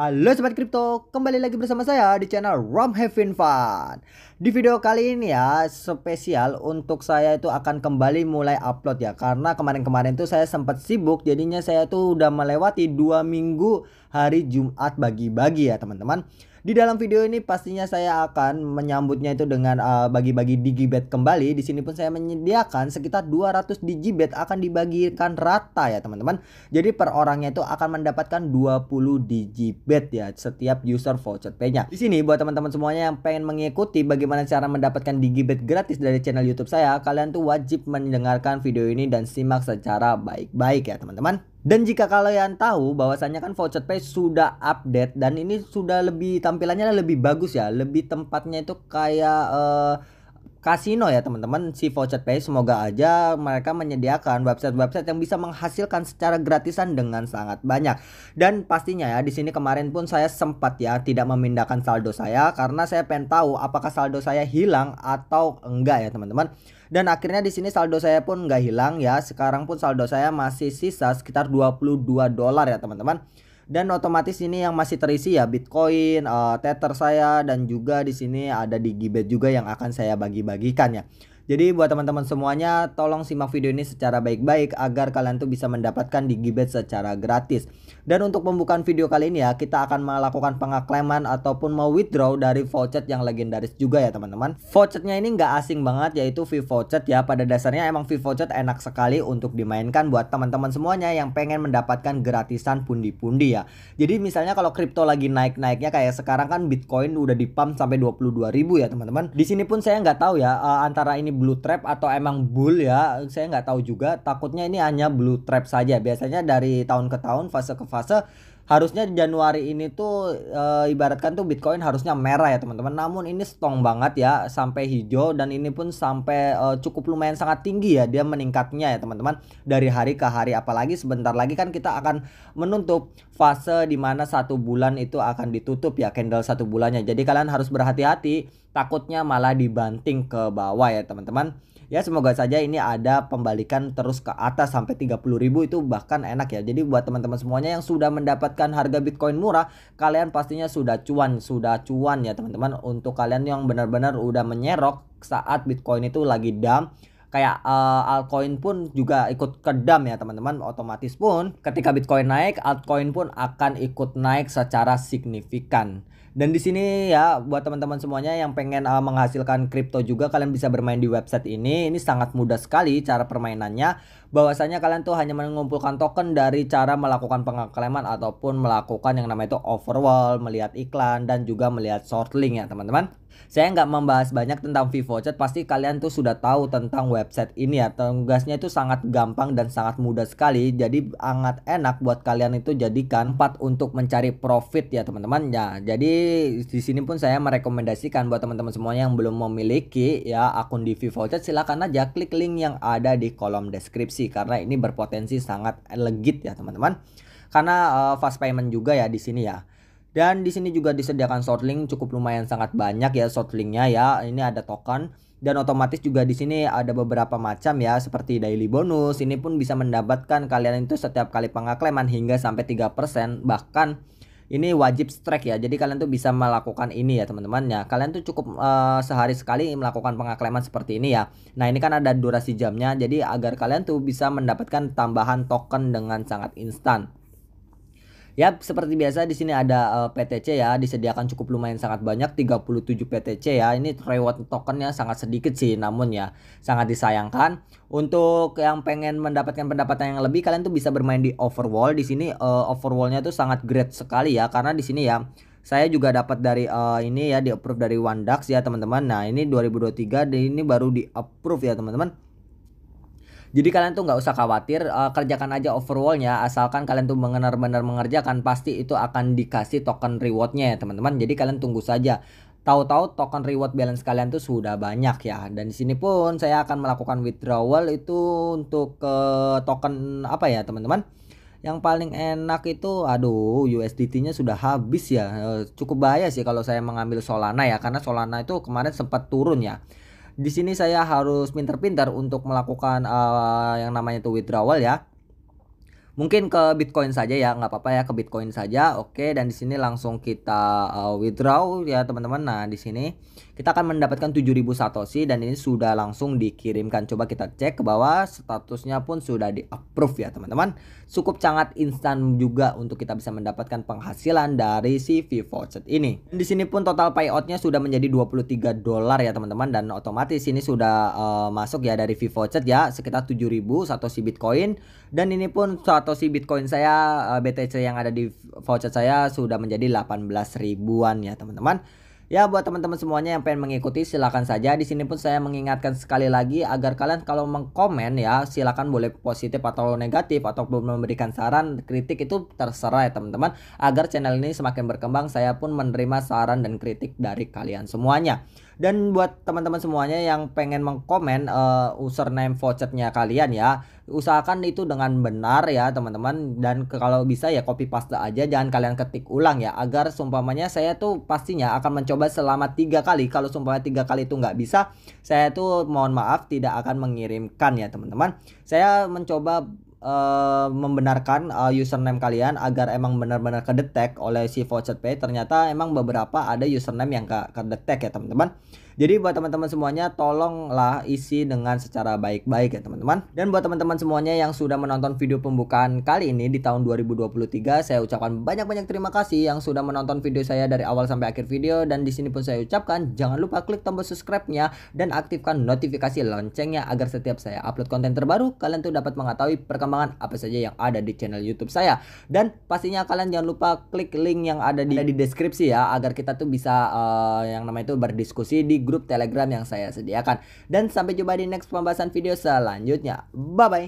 Halo Sobat Kripto, kembali lagi bersama saya di channel Rom Heaven Fun Di video kali ini ya, spesial untuk saya itu akan kembali mulai upload ya Karena kemarin-kemarin tuh saya sempat sibuk, jadinya saya tuh udah melewati dua minggu hari Jumat bagi-bagi ya teman-teman. Di dalam video ini pastinya saya akan menyambutnya itu dengan uh, bagi-bagi digibet kembali. Di sini pun saya menyediakan sekitar 200 digibet akan dibagikan rata ya teman-teman. Jadi per orangnya itu akan mendapatkan 20 digibet ya setiap user voucher pay-nya. Di sini buat teman-teman semuanya yang pengen mengikuti bagaimana cara mendapatkan digibet gratis dari channel YouTube saya, kalian tuh wajib mendengarkan video ini dan simak secara baik-baik ya teman-teman. Dan jika kalian tahu bahwasannya kan voucher pay sudah update dan ini sudah lebih tampilannya lebih bagus ya, lebih tempatnya itu kayak uh, kasino ya teman-teman si voucher pay semoga aja mereka menyediakan website-website yang bisa menghasilkan secara gratisan dengan sangat banyak dan pastinya ya di sini kemarin pun saya sempat ya tidak memindahkan saldo saya karena saya pengen tahu apakah saldo saya hilang atau enggak ya teman-teman dan akhirnya di sini saldo saya pun enggak hilang ya sekarang pun saldo saya masih sisa sekitar 22 dolar ya teman-teman dan otomatis ini yang masih terisi ya Bitcoin, uh, Tether saya dan juga di sini ada di Gibet juga yang akan saya bagi-bagikan ya. Jadi buat teman-teman semuanya tolong simak video ini secara baik-baik agar kalian tuh bisa mendapatkan digibet secara gratis. Dan untuk pembukaan video kali ini ya kita akan melakukan pengakleman ataupun mau withdraw dari voucher yang legendaris juga ya teman-teman. Vouchernya ini nggak asing banget yaitu V voucher ya pada dasarnya emang V voucher enak sekali untuk dimainkan buat teman-teman semuanya yang pengen mendapatkan gratisan pundi-pundi ya. Jadi misalnya kalau kripto lagi naik-naiknya kayak sekarang kan Bitcoin udah dipump sampai 22.000 ya teman-teman. Di sini pun saya nggak tahu ya eh, antara ini blue trap atau emang bull ya saya nggak tahu juga takutnya ini hanya blue trap saja biasanya dari tahun ke tahun fase ke fase harusnya Januari ini tuh e, ibaratkan tuh Bitcoin harusnya merah ya teman-teman. Namun ini strong banget ya sampai hijau dan ini pun sampai e, cukup lumayan sangat tinggi ya dia meningkatnya ya teman-teman dari hari ke hari apalagi sebentar lagi kan kita akan menutup fase di mana satu bulan itu akan ditutup ya candle satu bulannya. Jadi kalian harus berhati-hati takutnya malah dibanting ke bawah ya teman-teman ya semoga saja ini ada pembalikan terus ke atas sampai puluh ribu itu bahkan enak ya jadi buat teman-teman semuanya yang sudah mendapatkan harga Bitcoin murah kalian pastinya sudah cuan sudah cuan ya teman-teman untuk kalian yang benar-benar udah menyerok saat Bitcoin itu lagi dam, kayak uh, altcoin pun juga ikut kedam ya teman-teman otomatis pun ketika Bitcoin naik altcoin pun akan ikut naik secara signifikan dan di sini ya buat teman-teman semuanya yang pengen uh, menghasilkan kripto juga kalian bisa bermain di website ini. Ini sangat mudah sekali cara permainannya. Bahwasanya kalian tuh hanya mengumpulkan token dari cara melakukan pengklaiman ataupun melakukan yang namanya itu overwall, melihat iklan dan juga melihat short link ya teman-teman. Saya nggak membahas banyak tentang VivoChat, pasti kalian tuh sudah tahu tentang website ini ya. Tugasnya itu sangat gampang dan sangat mudah sekali. Jadi sangat enak buat kalian itu jadikan tempat untuk mencari profit ya teman-teman ya. Jadi di sini pun saya merekomendasikan buat teman-teman semua yang belum memiliki ya akun di VivoChat silakan aja klik link yang ada di kolom deskripsi karena ini berpotensi sangat legit ya teman-teman. Karena uh, fast payment juga ya di sini ya. Dan di sini juga disediakan shortlink cukup lumayan sangat banyak ya shortlinknya ya. Ini ada token dan otomatis juga di sini ada beberapa macam ya seperti daily bonus. Ini pun bisa mendapatkan kalian itu setiap kali pengakleman hingga sampai 3% bahkan ini wajib strike ya. Jadi kalian tuh bisa melakukan ini ya teman-teman ya. Kalian tuh cukup uh, sehari sekali melakukan pengakleman seperti ini ya. Nah, ini kan ada durasi jamnya jadi agar kalian tuh bisa mendapatkan tambahan token dengan sangat instan. Ya seperti biasa di sini ada uh, eh, PTC ya, disediakan cukup lumayan sangat banyak 37 PTC ya. Ini reward tokennya sangat sedikit sih namun ya sangat disayangkan. Untuk yang pengen mendapatkan pendapatan yang lebih kalian tuh bisa bermain di Overwall Di sini uh, eh, overwallnya tuh sangat great sekali ya karena di sini ya saya juga dapat dari uh, ini ya di approve dari Wandax ya teman-teman. Nah, ini 2023 dan ini baru di approve ya teman-teman jadi kalian tuh nggak usah khawatir, uh, kerjakan aja overwallnya asalkan kalian tuh benar-benar mengerjakan pasti itu akan dikasih token rewardnya ya teman-teman. Jadi kalian tunggu saja tahu-tahu token reward balance kalian tuh sudah banyak ya dan di sini pun saya akan melakukan withdrawal itu untuk ke eh, token apa ya teman-teman yang paling enak itu aduh USDT-nya sudah habis ya eh, cukup bahaya sih kalau saya mengambil Solana ya karena Solana itu kemarin sempat turun ya di sini saya harus pintar-pintar untuk melakukan uh, yang namanya itu withdrawal ya mungkin ke Bitcoin saja ya nggak apa-apa ya ke Bitcoin saja oke dan di sini langsung kita uh, withdraw ya teman-teman nah di sini kita akan mendapatkan 7000 satoshi dan ini sudah langsung dikirimkan coba kita cek ke bawah statusnya pun sudah di approve ya teman-teman cukup sangat instan juga untuk kita bisa mendapatkan penghasilan dari si set ini di sini pun total payoutnya sudah menjadi 23 dolar ya teman-teman dan otomatis ini sudah uh, masuk ya dari set ya sekitar 7000 satoshi bitcoin dan ini pun satoshi bitcoin saya uh, eh, BTC yang ada di voucher saya sudah menjadi 18 ribuan ya teman-teman Ya buat teman-teman semuanya yang pengen mengikuti silahkan saja. Di sini pun saya mengingatkan sekali lagi agar kalian kalau mengkomen ya silahkan boleh positif atau negatif atau memberikan saran, kritik itu terserah ya teman-teman. Agar channel ini semakin berkembang saya pun menerima saran dan kritik dari kalian semuanya. Dan buat teman-teman semuanya yang pengen mengkomen uh, username vouchernya kalian ya, usahakan itu dengan benar ya teman-teman dan kalau bisa ya copy paste aja jangan kalian ketik ulang ya agar sumpamanya saya tuh pastinya akan mencoba selama tiga kali kalau sumpah tiga kali itu nggak bisa saya tuh mohon maaf tidak akan mengirimkan ya teman-teman saya mencoba Eh, membenarkan uh, username kalian agar emang benar-benar kedetek oleh si voucher pay ternyata emang beberapa ada username yang gak kedetek ya teman-teman jadi buat teman-teman semuanya tolonglah isi dengan secara baik-baik ya teman-teman. Dan buat teman-teman semuanya yang sudah menonton video pembukaan kali ini di tahun 2023, saya ucapkan banyak-banyak terima kasih yang sudah menonton video saya dari awal sampai akhir video dan di sini pun saya ucapkan jangan lupa klik tombol subscribe-nya dan aktifkan notifikasi loncengnya agar setiap saya upload konten terbaru kalian tuh dapat mengetahui perkembangan apa saja yang ada di channel YouTube saya. Dan pastinya kalian jangan lupa klik link yang ada di, ada di deskripsi ya agar kita tuh bisa uh, yang namanya itu berdiskusi di grup Telegram yang saya sediakan. Dan sampai jumpa di next pembahasan video selanjutnya. Bye bye.